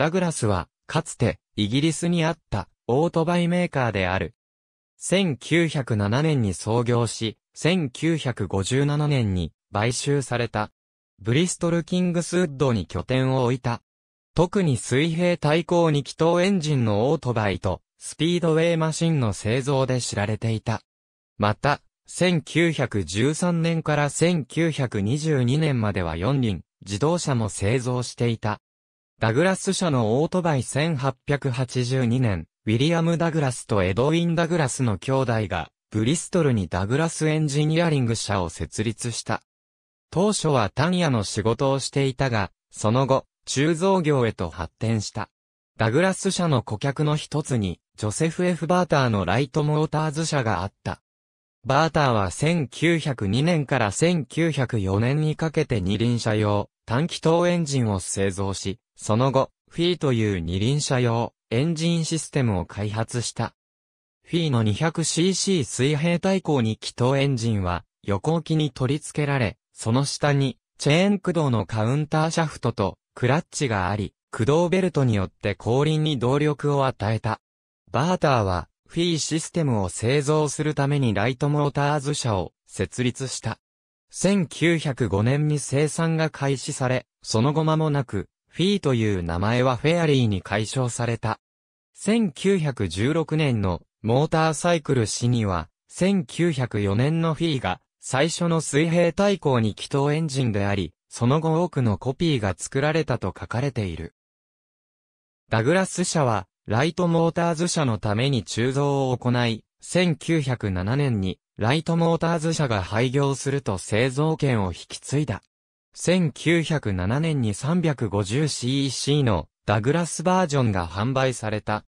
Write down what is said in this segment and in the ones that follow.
ダグラスは、かつて、イギリスにあった、オートバイメーカーである。1907年に創業し、1957年に買収された。ブリストル・キングスウッドに拠点を置いた。特に水平対向2気筒エンジンのオートバイと、スピードウェイマシンの製造で知られていた。また、1913年から1922年までは4輪、自動車も製造していた。ダグラス社のオートバイ1882年、ウィリアム・ダグラスとエドウィン・ダグラスの兄弟が、ブリストルにダグラスエンジニアリング社を設立した。当初は単屋の仕事をしていたが、その後、鋳造業へと発展した。ダグラス社の顧客の一つに、ジョセフ・ F・ バーターのライトモーターズ社があった。バーターは1902年から1904年にかけて二輪車用、短気筒エンジンを製造し、その後、フィーという二輪車用エンジンシステムを開発した。フィーの 200cc 水平対向に気筒エンジンは横置きに取り付けられ、その下にチェーン駆動のカウンターシャフトとクラッチがあり、駆動ベルトによって後輪に動力を与えた。バーターはフィーシステムを製造するためにライトモーターズ社を設立した。1905年に生産が開始され、その後間もなくフィーという名前はフェアリーに解消された。1916年のモーターサイクル誌には、1904年のフィーが最初の水平対向に気筒エンジンであり、その後多くのコピーが作られたと書かれている。ダグラス社は、ライトモーターズ社のために鋳造を行い、1907年に、ライトモーターズ社が廃業すると製造権を引き継いだ。1907年に 350cc のダグラスバージョンが販売された。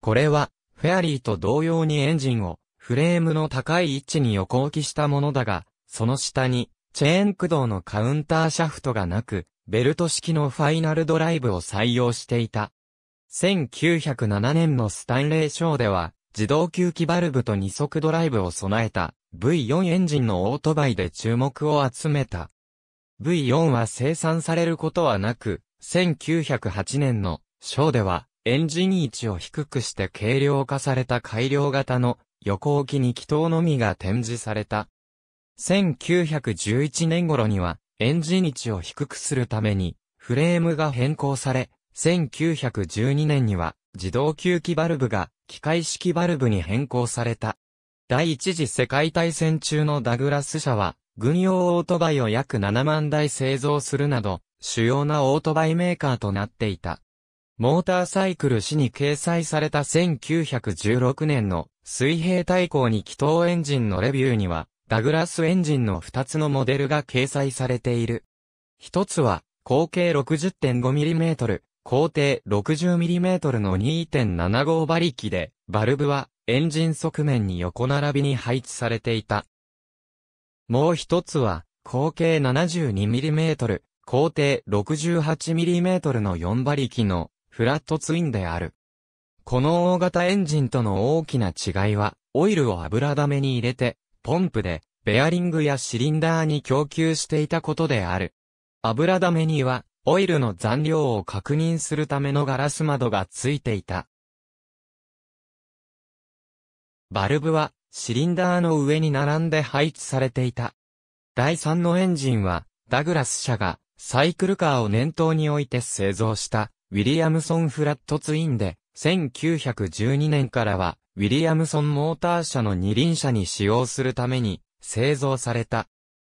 これは、フェアリーと同様にエンジンをフレームの高い位置に横置きしたものだが、その下にチェーン駆動のカウンターシャフトがなく、ベルト式のファイナルドライブを採用していた。1907年のスタンレーショーでは、自動吸気バルブと二足ドライブを備えた V4 エンジンのオートバイで注目を集めた。V4 は生産されることはなく、1908年のショーではエンジン位置を低くして軽量化された改良型の横置きに気筒のみが展示された。1911年頃にはエンジン位置を低くするためにフレームが変更され、1912年には自動吸気バルブが機械式バルブに変更された。第一次世界大戦中のダグラス社は軍用オートバイを約7万台製造するなど、主要なオートバイメーカーとなっていた。モーターサイクル誌に掲載された1916年の水平対向に気筒エンジンのレビューには、ダグラスエンジンの2つのモデルが掲載されている。一つは、口径 60.5mm、口径 60mm の2.75馬力で、バルブはエンジン側面に横並びに配置されていた。もう一つは、口径 72mm、高低 68mm の4馬力のフラットツインである。この大型エンジンとの大きな違いは、オイルを油溜めに入れて、ポンプで、ベアリングやシリンダーに供給していたことである。油溜めには、オイルの残量を確認するためのガラス窓がついていた。バルブは、シリンダーの上に並んで配置されていた。第3のエンジンは、ダグラス社がサイクルカーを念頭に置いて製造したウィリアムソンフラットツインで、1912年からはウィリアムソンモーター社の二輪車に使用するために製造された。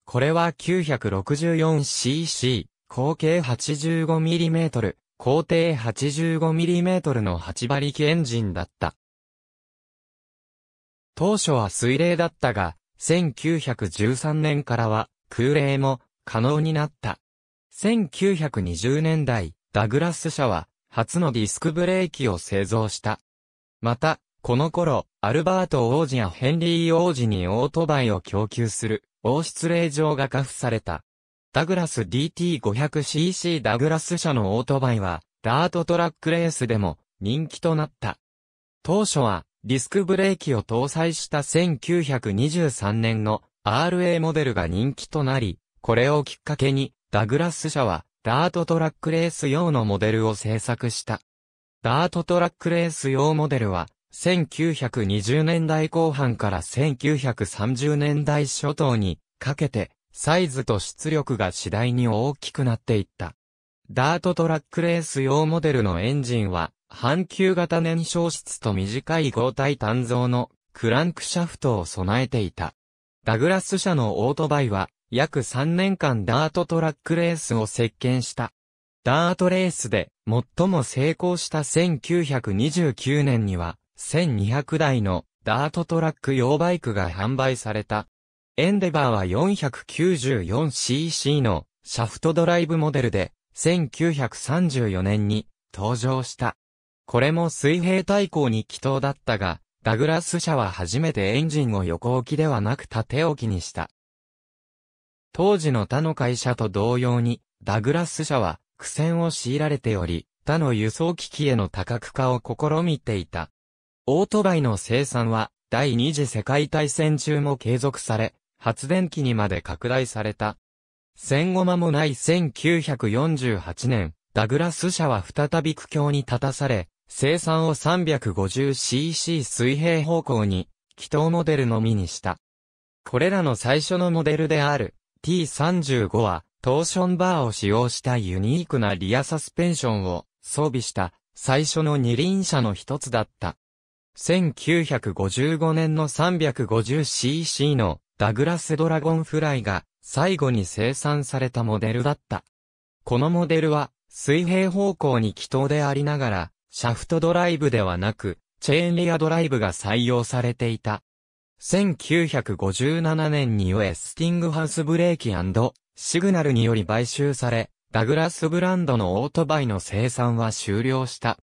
これは 964cc、口径 85mm、口底 85mm の8馬力エンジンだった。当初は水冷だったが、1913年からは空冷も可能になった。1920年代、ダグラス社は初のディスクブレーキを製造した。また、この頃、アルバート王子やヘンリー王子にオートバイを供給する王室令状が下付された。ダグラス DT500cc ダグラス社のオートバイは、ダートトラックレースでも人気となった。当初はディスクブレーキを搭載した1923年の RA モデルが人気となり、これをきっかけにダグラス社はダートトラックレース用のモデルを製作した。ダートトラックレース用モデルは1920年代後半から1930年代初頭にかけてサイズと出力が次第に大きくなっていった。ダートトラックレース用モデルのエンジンは半球型燃焼室と短い合体単造のクランクシャフトを備えていた。ダグラス社のオートバイは約3年間ダートトラックレースを席巻した。ダートレースで最も成功した1929年には1200台のダートトラック用バイクが販売された。エンデバーは 494cc のシャフトドライブモデルで1934年に登場した。これも水平対向に祈祷だったが、ダグラス社は初めてエンジンを横置きではなく縦置きにした。当時の他の会社と同様に、ダグラス社は苦戦を強いられており、他の輸送機器への多角化を試みていた。オートバイの生産は第二次世界大戦中も継続され、発電機にまで拡大された。戦後間もない1948年、ダグラス社は再び苦境に立たされ、生産を 350cc 水平方向に、気筒モデルのみにした。これらの最初のモデルである T35 は、トーションバーを使用したユニークなリアサスペンションを装備した最初の二輪車の一つだった。1955年の 350cc のダグラスドラゴンフライが最後に生産されたモデルだった。このモデルは水平方向に祈祷でありながらシャフトドライブではなく、チェーンリアドライブが採用されていた。1957年にウエスティングハウスブレーキシグナルにより買収され、ダグラスブランドのオートバイの生産は終了した。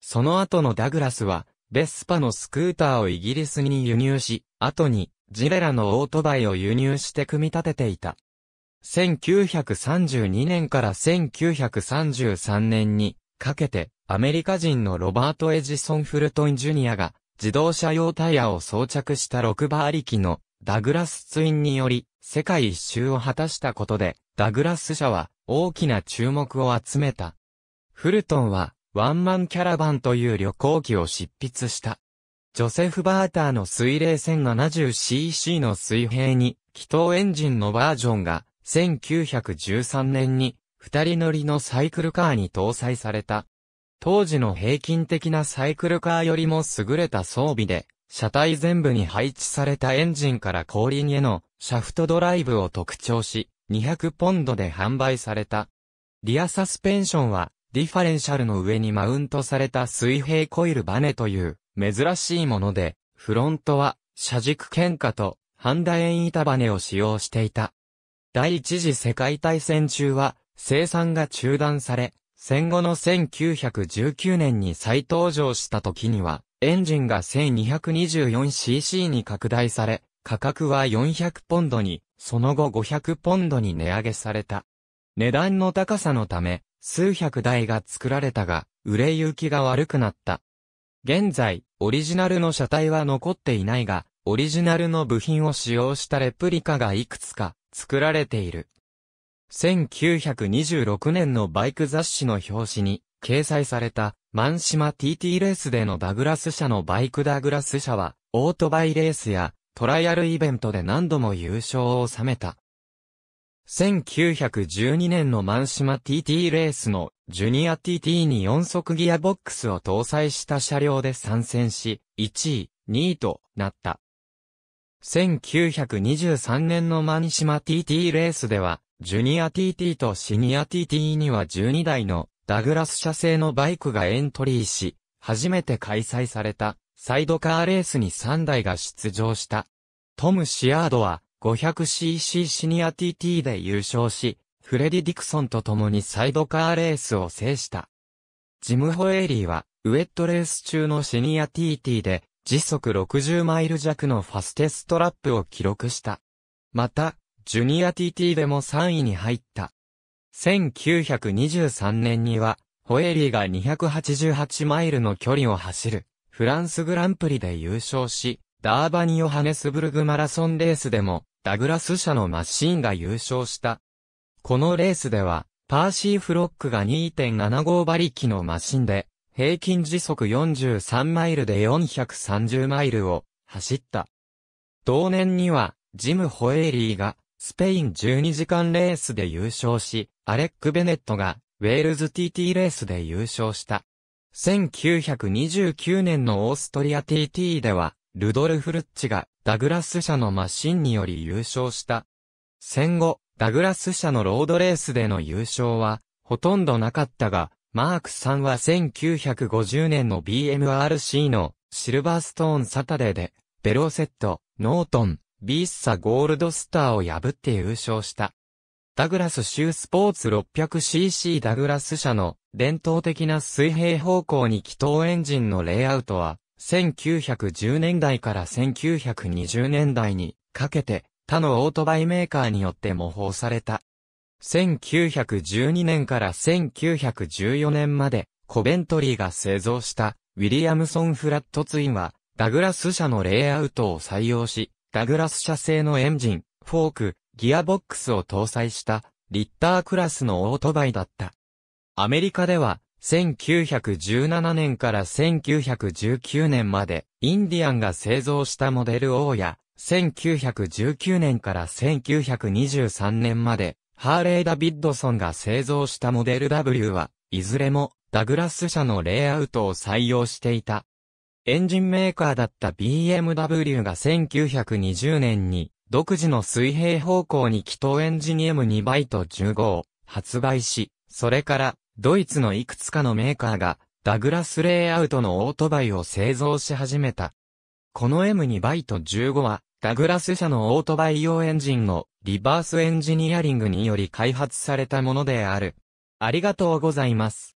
その後のダグラスは、ベスパのスクーターをイギリスに輸入し、後に、ジレラのオートバイを輸入して組み立てていた。1932年から1933年にかけて、アメリカ人のロバート・エジソン・フルトン・ジュニアが、自動車用タイヤを装着した6馬力のダグラスツインにより世界一周を果たしたことでダグラス社は大きな注目を集めた。フルトンはワンマンキャラバンという旅行機を執筆した。ジョセフ・バーターの水冷 1070cc の水平に気筒エンジンのバージョンが1913年に二人乗りのサイクルカーに搭載された。当時の平均的なサイクルカーよりも優れた装備で、車体全部に配置されたエンジンから後輪へのシャフトドライブを特徴し、200ポンドで販売された。リアサスペンションは、ディファレンシャルの上にマウントされた水平コイルバネという、珍しいもので、フロントは、車軸喧嘩と、ハンダ円板バネを使用していた。第一次世界大戦中は、生産が中断され、戦後の1919年に再登場した時には、エンジンが 1224cc に拡大され、価格は400ポンドに、その後500ポンドに値上げされた。値段の高さのため、数百台が作られたが、売れ行きが悪くなった。現在、オリジナルの車体は残っていないが、オリジナルの部品を使用したレプリカがいくつか作られている。1926年のバイク雑誌の表紙に掲載された、マンシマ TT レースでのダグラス社のバイクダグラス社は、オートバイレースやトライアルイベントで何度も優勝を収めた。1912年のマンシマ TT レースのジュニア TT に4速ギアボックスを搭載した車両で参戦し、1位、2位となった。1923年のマンシマ TT レースでは、ジュニア TT とシニア TT には12台のダグラス社製のバイクがエントリーし、初めて開催されたサイドカーレースに3台が出場した。トム・シアードは 500cc シニア TT で優勝し、フレディ・ディクソンと共にサイドカーレースを制した。ジム・ホエーリーは、ウェットレース中のシニア TT で、時速60マイル弱のファステストラップを記録した。また、ジュニア TT でも3位に入った。1923年には、ホエリーが288マイルの距離を走る、フランスグランプリで優勝し、ダーバニオハネスブルグマラソンレースでも、ダグラス社のマシーンが優勝した。このレースでは、パーシー・フロックが2.75馬力のマシンで、平均時速43マイルで430マイルを走った。同年には、ジム・ホエーリーがスペイン12時間レースで優勝し、アレック・ベネットがウェールズ TT レースで優勝した。1929年のオーストリア TT では、ルドルフ・ルッチがダグラス社のマシンにより優勝した。戦後、ダグラス社のロードレースでの優勝は、ほとんどなかったが、マークさんは1950年の BMRC のシルバーストーンサタデーで、ベロセット、ノートン、ビーッサゴールドスターを破って優勝した。ダグラス州スポーツ 600cc ダグラス社の伝統的な水平方向に気筒エンジンのレイアウトは、1910年代から1920年代にかけて他のオートバイメーカーによって模倣された。1912年から1914年までコベントリーが製造したウィリアムソンフラットツインはダグラス社のレイアウトを採用し、ダグラス社製のエンジン、フォーク、ギアボックスを搭載した、リッタークラスのオートバイだった。アメリカでは、1917年から1919年まで、インディアンが製造したモデル O や、1919年から1923年まで、ハーレー・ダビッドソンが製造したモデル W は、いずれも、ダグラス社のレイアウトを採用していた。エンジンメーカーだった BMW が1920年に独自の水平方向に気筒エンジン M2 バイト15を発売し、それからドイツのいくつかのメーカーがダグラスレイアウトのオートバイを製造し始めた。この M2 バイト15はダグラス社のオートバイ用エンジンのリバースエンジニアリングにより開発されたものである。ありがとうございます。